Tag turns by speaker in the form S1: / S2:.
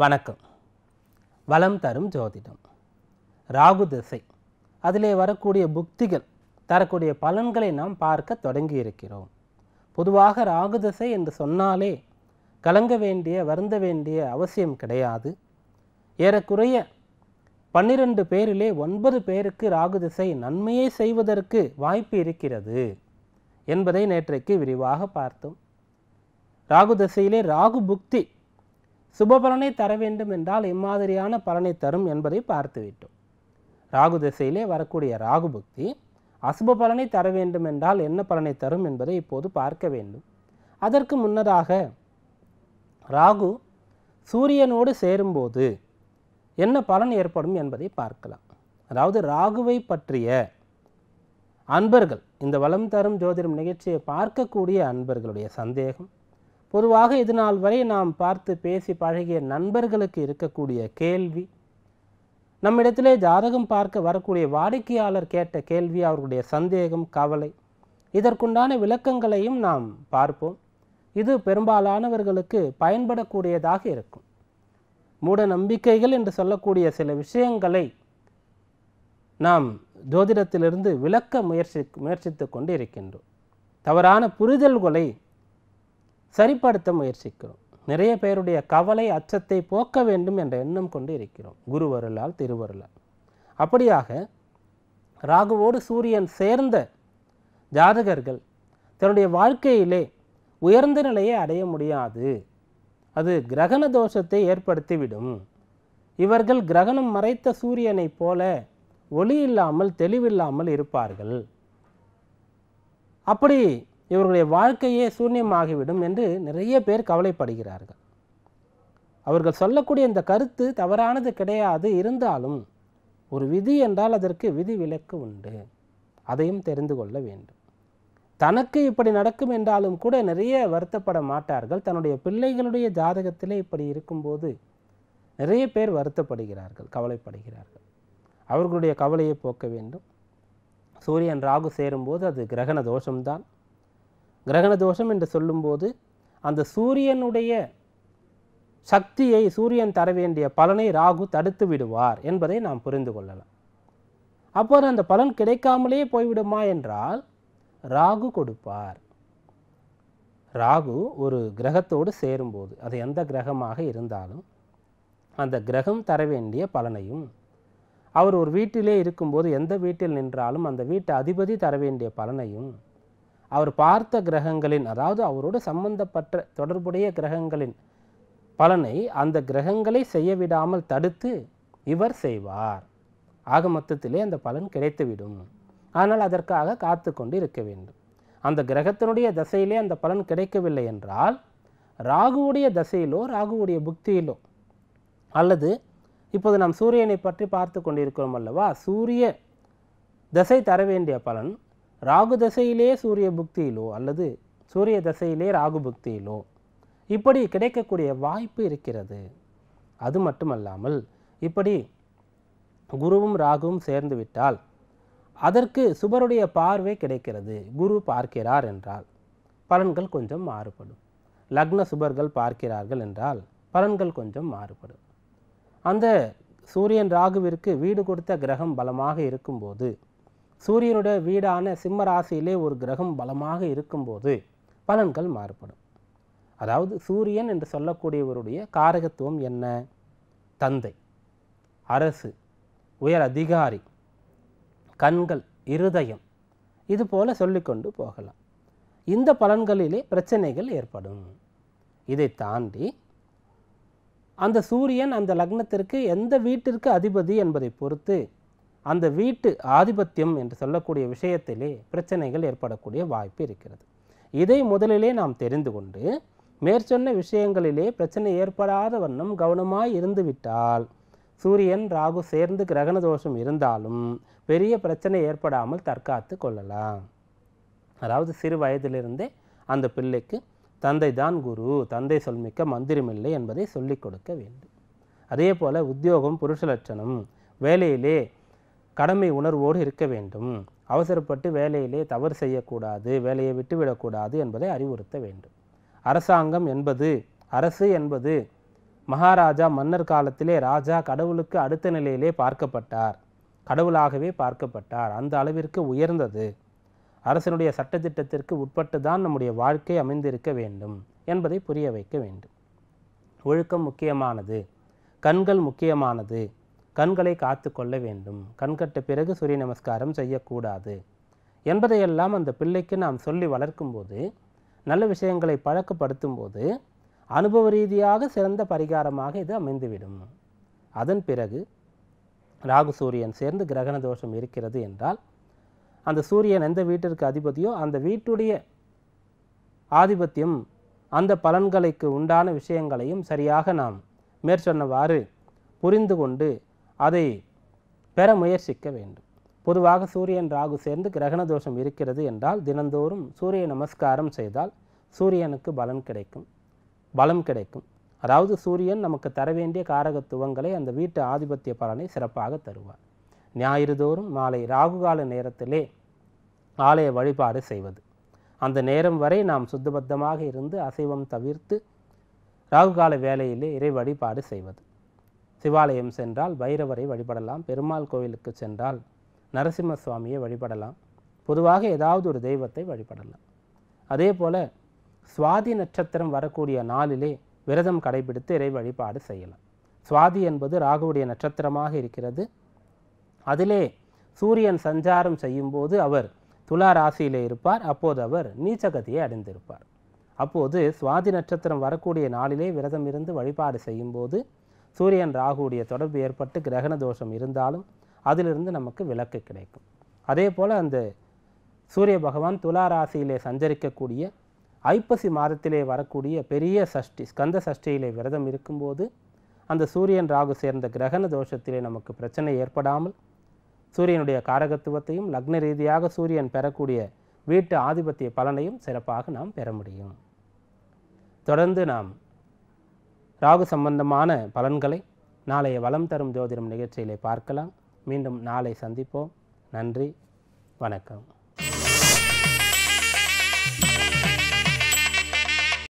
S1: வணக்கம் வளம் தரும் ஜோதிடம் ராகு திசை அதிலே வரக்கூடிய புக்திகள் தரக்கூடிய பலன்களை நாம் பார்க்க தொடங்கி இருக்கிறோம் பொதுவாக ராகு திசை என்று சொன்னாலே கலங்க வேண்டிய வருந்த வேண்டிய அவசியம் கிடையாது ஏறக்குறைய பன்னிரண்டு பேரிலே ஒன்பது பேருக்கு ராகு திசை நன்மையை செய்வதற்கு வாய்ப்பு இருக்கிறது என்பதை நேற்றைக்கு விரிவாக பார்த்தோம் ராகு திசையிலே ராகு புக்தி சுபபலனை தர வேண்டும் என்றால் இம்மாதிரியான பலனை தரும் என்பதை பார்த்துவிட்டோம் ராகு திசையிலே வரக்கூடிய ராகு பக்தி அசுப பலனை தர வேண்டும் என்றால் என்ன பலனை தரும் என்பதை இப்போது பார்க்க வேண்டும் அதற்கு முன்னதாக ராகு சூரியனோடு சேரும்போது என்ன பலன் ஏற்படும் என்பதை பார்க்கலாம் அதாவது ராகுவை பற்றிய அன்பர்கள் இந்த வளம் தரும் ஜோதிடம் நிகழ்ச்சியை பார்க்கக்கூடிய அன்பர்களுடைய சந்தேகம் பொதுவாக இது நாள் வரை நாம் பார்த்து பேசி பழகிய நண்பர்களுக்கு இருக்கக்கூடிய கேள்வி நம்மிடத்திலே ஜாதகம் பார்க்க வரக்கூடிய வாடிக்கையாளர் கேட்ட கேள்வி அவர்களுடைய சந்தேகம் கவலை இதற்குண்டான விளக்கங்களையும் நாம் பார்ப்போம் இது பெரும்பாலானவர்களுக்கு பயன்படக்கூடியதாக இருக்கும் மூட நம்பிக்கைகள் என்று சொல்லக்கூடிய சில விஷயங்களை நாம் ஜோதிடத்திலிருந்து விளக்க முயற்சி முயற்சித்து கொண்டு இருக்கின்றோம் தவறான புரிதல்களை சரிப்படுத்த முயற்சிக்கிறோம் நிறைய பேருடைய கவலை அச்சத்தை போக்க வேண்டும் என்ற எண்ணம் கொண்டு இருக்கிறோம் குருவருளால் திருவருளால் அப்படியாக ராகுவோடு சூரியன் சேர்ந்த ஜாதகர்கள் தன்னுடைய வாழ்க்கையிலே உயர்ந்த நிலையை அடைய முடியாது அது கிரகண தோஷத்தை ஏற்படுத்திவிடும் இவர்கள் கிரகணம் மறைத்த சூரியனைப் போல ஒளி இல்லாமல் தெளிவில்லாமல் இருப்பார்கள் அப்படி இவர்களுடைய வாழ்க்கையே சூன்யமாகிவிடும் என்று நிறைய பேர் கவலைப்படுகிறார்கள் அவர்கள் சொல்லக்கூடிய இந்த கருத்து தவறானது கிடையாது இருந்தாலும் ஒரு விதி என்றால் அதற்கு விதி விலக்கு உண்டு அதையும் தெரிந்து கொள்ள வேண்டும் தனக்கு இப்படி நடக்கும் என்றாலும் கூட நிறைய வருத்தப்பட மாட்டார்கள் தன்னுடைய பிள்ளைகளுடைய ஜாதகத்திலே இப்படி இருக்கும்போது நிறைய பேர் வருத்தப்படுகிறார்கள் கவலைப்படுகிறார்கள் அவர்களுடைய கவலையை போக்க வேண்டும் சூரியன் ராகு சேரும்போது அது கிரகண தோஷம்தான் கிரகண தோஷம் என்று சொல்லும்போது அந்த சூரியனுடைய சக்தியை சூரியன் தர வேண்டிய பலனை ராகு தடுத்து விடுவார் என்பதை நாம் புரிந்து கொள்ளலாம் அப்போது அந்த பலன் கிடைக்காமலே போய்விடுமா என்றால் ராகு கொடுப்பார் ராகு ஒரு கிரகத்தோடு சேரும்போது அது எந்த கிரகமாக இருந்தாலும் அந்த கிரகம் தர வேண்டிய பலனையும் அவர் ஒரு வீட்டிலே இருக்கும்போது எந்த வீட்டில் நின்றாலும் அந்த வீட்டு அதிபதி தர வேண்டிய பலனையும் அவர் பார்த்த கிரகங்களின் அதாவது அவரோடு சம்பந்தப்பட்ட தொடர்புடைய கிரகங்களின் பலனை அந்த கிரகங்களை செய்ய விடாமல் தடுத்து இவர் செய்வார் ஆக மொத்தத்திலே அந்த பலன் கிடைத்துவிடும் ஆனால் அதற்காக காத்து கொண்டு இருக்க வேண்டும் அந்த கிரகத்தினுடைய தசையிலே அந்த பலன் கிடைக்கவில்லை என்றால் ராகுவுடைய தசையிலோ ராகுவுடைய புக்தியிலோ அல்லது இப்போது நாம் சூரியனை பற்றி பார்த்து கொண்டிருக்கிறோம் அல்லவா சூரிய தசை தர வேண்டிய பலன் ராகு தசையிலே சூரிய புக்தியிலோ அல்லது சூரிய தசையிலே ராகு புக்தியிலோ இப்படி கிடைக்கக்கூடிய வாய்ப்பு இருக்கிறது அது மட்டுமல்லாமல் இப்படி குருவும் ராகுவும் சேர்ந்து விட்டால் அதற்கு சுபருடைய பார்வை கிடைக்கிறது குரு பார்க்கிறார் என்றால் பலன்கள் கொஞ்சம் மாறுபடும் லக்ன சுபர்கள் பார்க்கிறார்கள் என்றால் பலன்கள் கொஞ்சம் மாறுபடும் அந்த சூரியன் ராகுவிற்கு வீடு கொடுத்த கிரகம் பலமாக இருக்கும்போது சூரியனுடைய வீடான சிம்ம ராசியிலே ஒரு கிரகம் பலமாக இருக்கும்போது பலன்கள் மாறுபடும் அதாவது சூரியன் என்று சொல்லக்கூடியவருடைய காரகத்துவம் என்ன தந்தை அரசு உயர் அதிகாரி கண்கள் இருதயம் இது போல சொல்லிக்கொண்டு போகலாம் இந்த பலன்களிலே பிரச்சனைகள் ஏற்படும் இதை தாண்டி அந்த சூரியன் அந்த லக்னத்திற்கு எந்த வீட்டிற்கு அதிபதி என்பதை பொறுத்து அந்த வீட்டு ஆதிபத்தியம் என்று சொல்லக்கூடிய விஷயத்திலே பிரச்சனைகள் ஏற்படக்கூடிய வாய்ப்பு இருக்கிறது இதை முதலிலே நாம் தெரிந்து கொண்டு மேற்சொன்ன விஷயங்களிலே பிரச்சனை ஏற்படாத வண்ணம் கவனமாய் இருந்துவிட்டால் சூரியன் ராகு சேர்ந்து கிரகண தோஷம் இருந்தாலும் பெரிய பிரச்சனை ஏற்படாமல் தற்காத்து கொள்ளலாம் அதாவது சிறு வயதிலிருந்தே அந்த பிள்ளைக்கு தந்தை தான் குரு தந்தை சொல்மிக்க மந்திரமில்லை என்பதை சொல்லிக் கொடுக்க வேண்டும் அதே போல் உத்தியோகம் புருஷ லட்சணம் வேலையிலே கடமை உணர்வோடு இருக்க வேண்டும் அவசரப்பட்டு வேலையிலே தவறு செய்யக்கூடாது வேலையை விட்டுவிடக்கூடாது என்பதை அறிவுறுத்த வேண்டும் அரசாங்கம் என்பது அரசு என்பது மகாராஜா மன்னர் காலத்திலே ராஜா கடவுளுக்கு அடுத்த நிலையிலே பார்க்கப்பட்டார் கடவுளாகவே பார்க்கப்பட்டார் அந்த அளவிற்கு உயர்ந்தது அரசனுடைய சட்டத்திட்டத்திற்கு உட்பட்டு தான் நம்முடைய வாழ்க்கை அமைந்திருக்க வேண்டும் என்பதை புரிய வைக்க வேண்டும் ஒழுக்கம் முக்கியமானது கண்கள் முக்கியமானது கண்களை காத்து கொள்ள வேண்டும் கண்கட்ட பிறகு சூரிய நமஸ்காரம் செய்யக்கூடாது என்பதையெல்லாம் அந்த பிள்ளைக்கு நாம் சொல்லி வளர்க்கும்போது நல்ல விஷயங்களை பழக்கப்படுத்தும் போது அனுபவ ரீதியாக சிறந்த பரிகாரமாக இது அமைந்துவிடும் அதன் பிறகு ராகு சூரியன் சேர்ந்து கிரகண தோஷம் இருக்கிறது என்றால் அந்த சூரியன் எந்த வீட்டிற்கு அதிபதியோ அந்த வீட்டுடைய ஆதிபத்தியம் அந்த பலன்களுக்கு உண்டான விஷயங்களையும் சரியாக நாம் மேற்சொன்னவாறு புரிந்து கொண்டு அதை பெற முயற்சிக்க வேண்டும் பொதுவாக சூரியன் ராகு சேர்ந்து கிரகண தோஷம் இருக்கிறது என்றால் தினந்தோறும் சூரிய நமஸ்காரம் செய்தால் சூரியனுக்கு பலன் கிடைக்கும் பலம் கிடைக்கும் அதாவது சூரியன் நமக்கு தர வேண்டிய காரகத்துவங்களை அந்த வீட்டு ஆதிபத்திய பலனை சிறப்பாக தருவார் ஞாயிறு தோறும் மாலை ராகுகால நேரத்திலே ஆலய வழிபாடு செய்வது அந்த நேரம் வரை நாம் சுத்தபத்தமாக இருந்து அசைவம் தவிர்த்து ராகுகால வேலையிலே இறை வழிபாடு செய்வது சிவாலயம் சென்றால் பைரவரை வழிபடலாம் பெருமாள் கோவிலுக்கு சென்றால் நரசிம்ம சுவாமியை வழிபடலாம் பொதுவாக ஏதாவது ஒரு தெய்வத்தை வழிபடலாம் அதே போல் சுவாதி நட்சத்திரம் வரக்கூடிய நாளிலே விரதம் கடைபிடித்து இறை வழிபாடு செய்யலாம் சுவாதி என்பது ராகுவுடைய நட்சத்திரமாக இருக்கிறது அதிலே சூரியன் சஞ்சாரம் செய்யும்போது அவர் துலா ராசியிலே இருப்பார் அப்போது அவர் நீச்சகதியை அடைந்திருப்பார் அப்போது சுவாதி நட்சத்திரம் வரக்கூடிய நாளிலே விரதம் இருந்து வழிபாடு செய்யும்போது சூரியன் ராகுடைய தொடர்பு ஏற்பட்டு கிரகண தோஷம் இருந்தாலும் அதிலிருந்து நமக்கு விளக்கு கிடைக்கும் அதே போல் அந்த சூரிய பகவான் துலா ராசியிலே சஞ்சரிக்கக்கூடிய ஐப்பசி மாதத்திலே வரக்கூடிய பெரிய சஷ்டி ஸ்கந்த சஷ்டியிலே விரதம் இருக்கும்போது அந்த சூரியன் ராகு சேர்ந்த கிரகண தோஷத்திலே நமக்கு பிரச்சனை ஏற்படாமல் சூரியனுடைய காரகத்துவத்தையும் லக்ன ரீதியாக சூரியன் பெறக்கூடிய வீட்டு ஆதிபத்திய பலனையும் சிறப்பாக நாம் பெற முடியும் தொடர்ந்து நாம் ராகு சம்பந்தமான பலன்களை நாளைய வளம் தரும் ஜோதிடம் நிகழ்ச்சியிலே பார்க்கலாம் மீண்டும் நாளை சந்திப்போம் நன்றி வணக்கம்